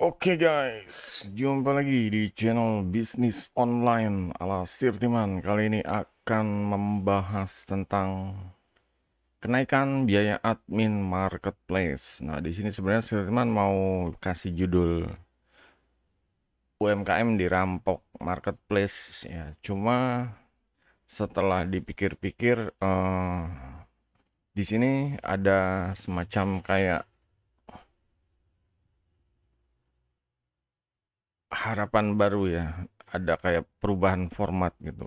Oke okay guys, jumpa lagi di channel bisnis online ala Sirtiman. Kali ini akan membahas tentang kenaikan biaya admin marketplace. Nah, di sini sebenarnya Sirtiman mau kasih judul UMKM dirampok marketplace ya. Cuma setelah dipikir-pikir uh, di sini ada semacam kayak harapan baru ya, ada kayak perubahan format gitu.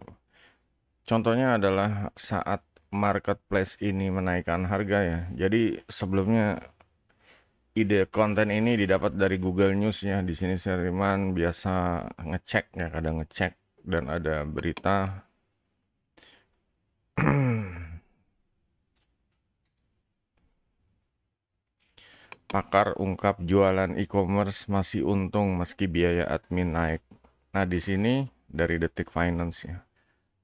Contohnya adalah saat marketplace ini menaikkan harga ya. Jadi sebelumnya ide konten ini didapat dari Google News ya. Di sini Seriman biasa ngecek ya, kadang ngecek dan ada berita pakar ungkap jualan e-commerce masih untung meski biaya admin naik. Nah, di sini dari Detik Finance ya.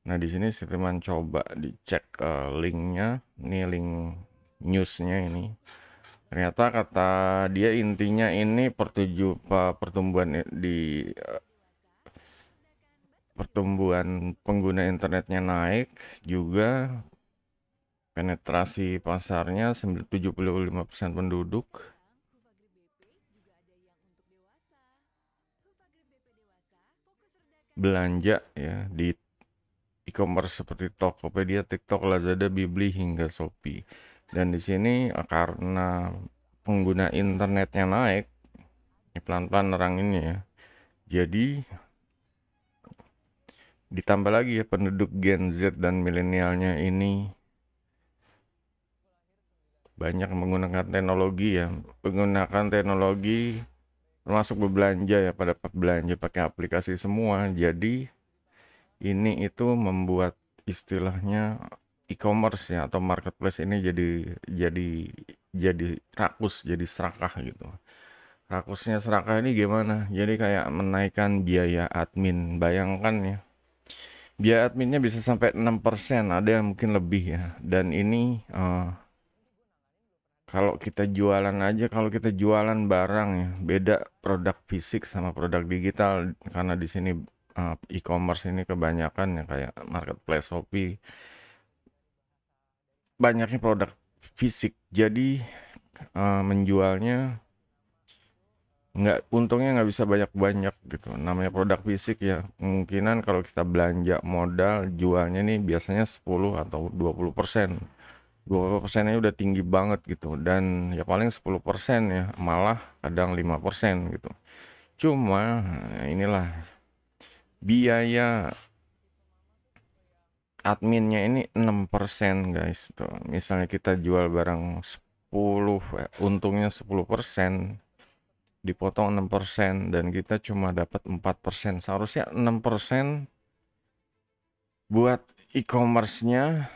Nah, di sini saya coba dicek uh, linknya, nih link newsnya ini. Ternyata kata dia intinya ini pertujuan pertumbuhan di eh, pertumbuhan pengguna internetnya naik juga penetrasi pasarnya 75% penduduk belanja ya di e-commerce seperti Tokopedia, TikTok, Lazada, Bibli hingga Shopee. Dan di sini eh, karena pengguna internetnya naik, ya pelan-pelan ini ya. Jadi ditambah lagi ya penduduk Gen Z dan milenialnya ini banyak menggunakan teknologi ya, menggunakan teknologi termasuk berbelanja ya pada belanja pakai aplikasi semua jadi ini itu membuat istilahnya e-commerce ya atau marketplace ini jadi jadi jadi rakus jadi serakah gitu rakusnya serakah ini gimana jadi kayak menaikkan biaya admin bayangkan ya biaya adminnya bisa sampai 6% ada yang mungkin lebih ya dan ini uh, kalau kita jualan aja kalau kita jualan barang ya beda produk fisik sama produk digital karena di sini eh, e-commerce ini kebanyakan ya kayak marketplace Shopee banyaknya produk fisik jadi eh, menjualnya nggak untungnya nggak bisa banyak-banyak gitu namanya produk fisik ya kemungkinan kalau kita belanja modal jualnya nih biasanya 10 atau 20 persen 20 persennya udah tinggi banget gitu dan ya paling 10 persen ya malah kadang lima persen gitu cuma inilah biaya adminnya ini 6 persen guys tuh misalnya kita jual barang 10 eh, untungnya 10 persen dipotong 6 persen dan kita cuma dapat 4 persen seharusnya 6 persen buat e-commerce-nya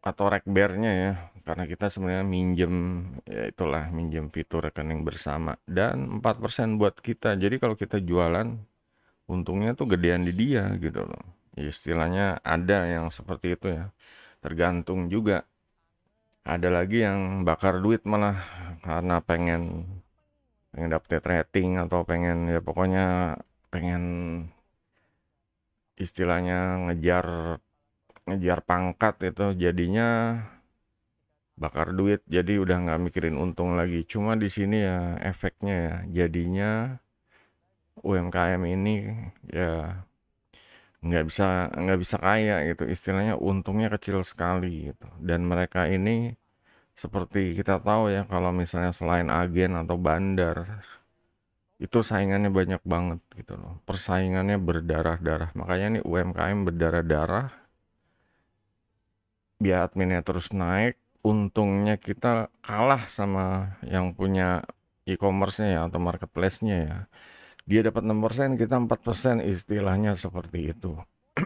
atau rekbernya ya karena kita sebenarnya minjem ya itulah minjem fitur rekening bersama dan 4% buat kita jadi kalau kita jualan untungnya tuh gedean di dia gitu loh ya istilahnya ada yang seperti itu ya tergantung juga ada lagi yang bakar duit malah karena pengen pengen dapet rating atau pengen ya pokoknya pengen istilahnya ngejar ngejar pangkat itu jadinya bakar duit jadi udah nggak mikirin untung lagi cuma di sini ya efeknya ya jadinya UMKM ini ya nggak bisa nggak bisa kaya gitu istilahnya untungnya kecil sekali gitu dan mereka ini seperti kita tahu ya kalau misalnya selain agen atau bandar itu saingannya banyak banget gitu loh persaingannya berdarah-darah makanya nih UMKM berdarah-darah biaya adminnya terus naik untungnya kita kalah sama yang punya e-commerce-nya ya atau marketplace-nya ya dia dapat 6% kita 4% istilahnya seperti itu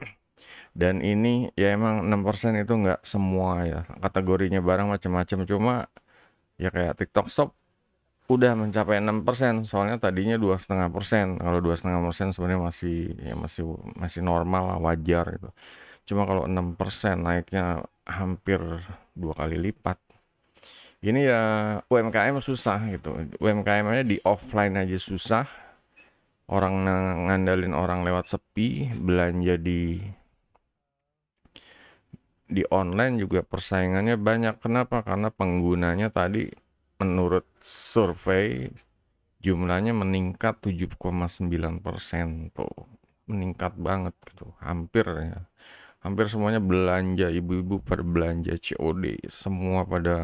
dan ini ya emang 6% itu nggak semua ya kategorinya barang macam-macam cuma ya kayak TikTok Shop udah mencapai 6% soalnya tadinya dua setengah persen kalau dua setengah persen sebenarnya masih ya masih masih normal lah wajar gitu Cuma kalau 6% naiknya hampir dua kali lipat. Ini ya UMKM susah gitu. UMKM-nya di offline aja susah. Orang ngandalin orang lewat sepi, belanja di di online juga persaingannya banyak. Kenapa? Karena penggunanya tadi menurut survei jumlahnya meningkat 7,9 persen tuh, meningkat banget gitu, hampir ya hampir semuanya belanja ibu-ibu pada belanja COD semua pada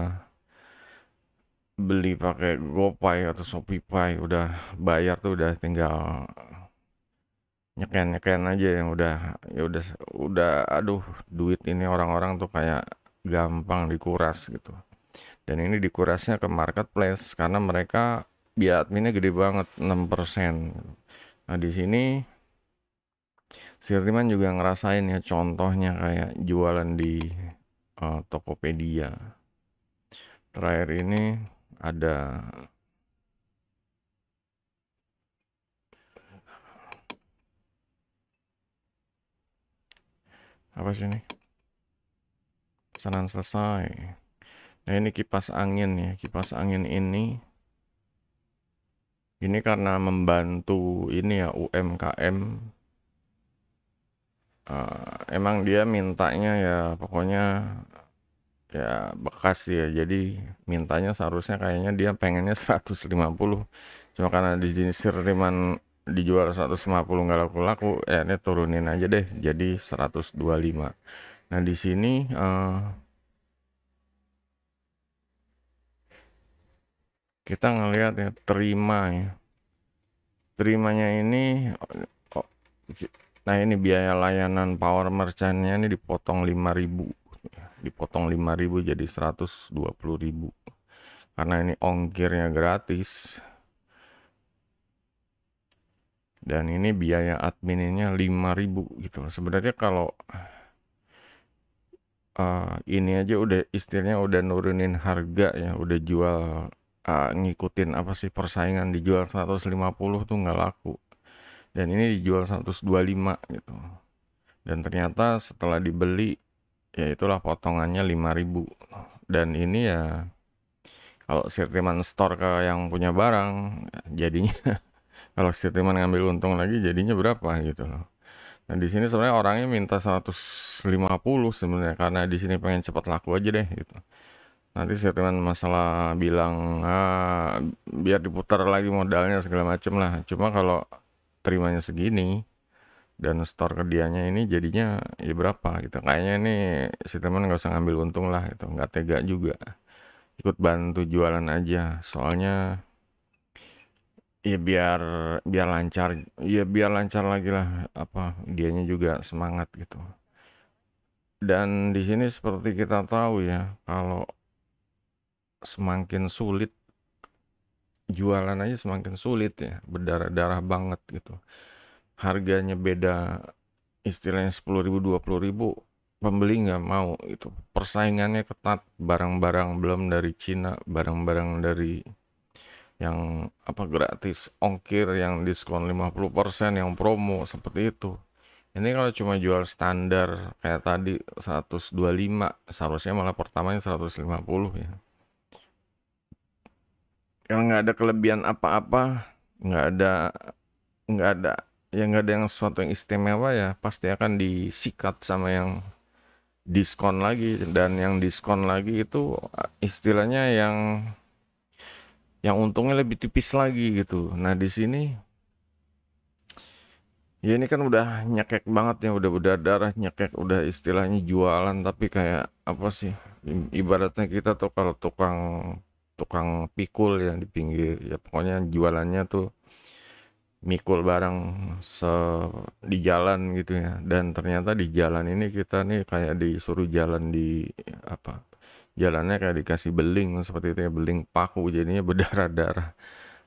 beli pakai GoPay atau ShopeePay udah bayar tuh udah tinggal nyeken nyeken aja yang udah ya udah udah aduh duit ini orang-orang tuh kayak gampang dikuras gitu dan ini dikurasnya ke marketplace karena mereka biaya adminnya gede banget 6% nah di sini si Riman juga ngerasain ya contohnya kayak jualan di uh, Tokopedia terakhir ini ada apa sih ini pesanan selesai nah ini kipas angin ya kipas angin ini ini karena membantu ini ya UMKM uh, emang dia mintanya ya pokoknya ya bekas ya jadi mintanya seharusnya kayaknya dia pengennya 150 cuma karena di jenis riman dijual 150 nggak laku-laku ya ini turunin aja deh jadi 125 nah di sini uh, kita ngelihat ya terima ya terimanya ini oh, oh, Nah ini biaya layanan power merchantnya ini dipotong 5000 dipotong 5000 jadi 120.000 karena ini ongkirnya gratis dan ini biaya adminnya 5000 gitu sebenarnya kalau uh, ini aja udah istilahnya udah nurunin harga ya udah jual uh, ngikutin apa sih persaingan dijual 150 tuh nggak laku dan ini dijual 125 gitu dan ternyata setelah dibeli ya itulah potongannya 5000 dan ini ya kalau sirtiman store ke yang punya barang jadinya kalau sirtiman ngambil untung lagi jadinya berapa gitu loh nah di sini sebenarnya orangnya minta 150 sebenarnya karena di sini pengen cepat laku aja deh gitu nanti sirtiman masalah bilang ah, biar diputar lagi modalnya segala macem lah cuma kalau terimanya segini dan store ke ini jadinya ya berapa gitu kayaknya ini si teman nggak usah ngambil untung lah gitu nggak tega juga ikut bantu jualan aja soalnya ya biar biar lancar ya biar lancar lagi lah apa dianya juga semangat gitu dan di sini seperti kita tahu ya kalau semakin sulit jualan aja semakin sulit ya berdarah-darah banget gitu harganya beda istilahnya sepuluh ribu 20 ribu pembeli nggak mau itu persaingannya ketat barang-barang belum dari Cina barang-barang dari yang apa gratis ongkir yang diskon 50% yang promo seperti itu ini kalau cuma jual standar kayak tadi 125 seharusnya malah pertamanya 150 ya yang nggak ada kelebihan apa-apa nggak ada nggak ada yang nggak ada yang sesuatu yang istimewa ya pasti akan disikat sama yang diskon lagi dan yang diskon lagi itu istilahnya yang yang untungnya lebih tipis lagi gitu nah di sini ya ini kan udah nyekek banget ya udah udah darah nyekek udah istilahnya jualan tapi kayak apa sih ibaratnya kita tuh kalau tukang tukang pikul yang di pinggir ya pokoknya jualannya tuh mikul barang se di jalan gitu ya dan ternyata di jalan ini kita nih kayak disuruh jalan di apa jalannya kayak dikasih beling seperti itu ya beling paku jadinya berdarah-darah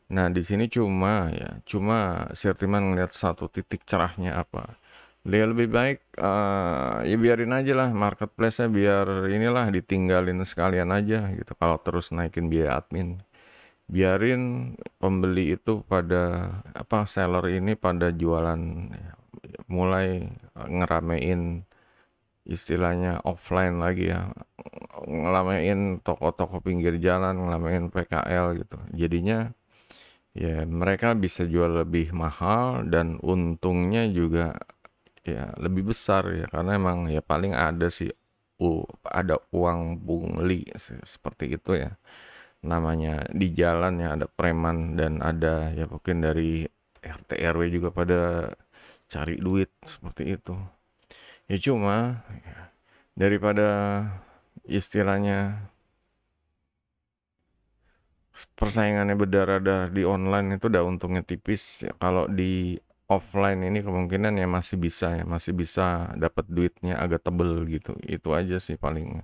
nah di sini cuma ya cuma sertiman ngeliat satu titik cerahnya apa dia lebih baik uh, ya biarin aja lah marketplace-nya biar inilah ditinggalin sekalian aja gitu kalau terus naikin biaya admin biarin pembeli itu pada apa seller ini pada jualan mulai ngeramein istilahnya offline lagi ya ngelamein toko-toko pinggir jalan ngelamein PKL gitu jadinya ya mereka bisa jual lebih mahal dan untungnya juga ya lebih besar ya karena emang ya paling ada sih uh, ada uang bungli seperti itu ya namanya di jalan ya ada preman dan ada ya mungkin dari RT RW juga pada cari duit seperti itu ya cuma ya, daripada istilahnya persaingannya berdarah-darah di online itu udah untungnya tipis ya, kalau di offline ini kemungkinan ya masih bisa ya masih bisa dapat duitnya agak tebel gitu itu aja sih paling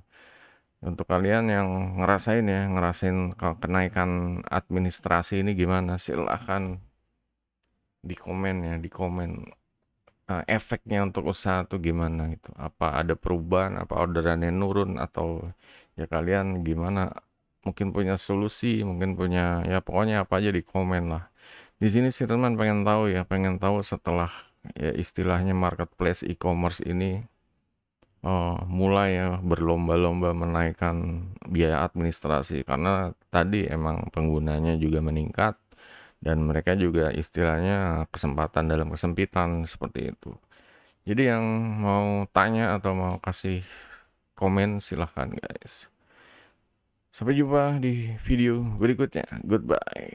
untuk kalian yang ngerasain ya ngerasain kenaikan administrasi ini gimana silahkan di komen ya di komen uh, eh, efeknya untuk usaha tuh gimana itu apa ada perubahan apa orderannya nurun atau ya kalian gimana mungkin punya solusi mungkin punya ya pokoknya apa aja di komen lah di sini sih teman pengen tahu ya pengen tahu setelah ya istilahnya marketplace e-commerce ini uh, mulai ya berlomba-lomba menaikkan biaya administrasi karena tadi emang penggunanya juga meningkat dan mereka juga istilahnya kesempatan dalam kesempitan seperti itu jadi yang mau tanya atau mau kasih komen silahkan guys sampai jumpa di video berikutnya goodbye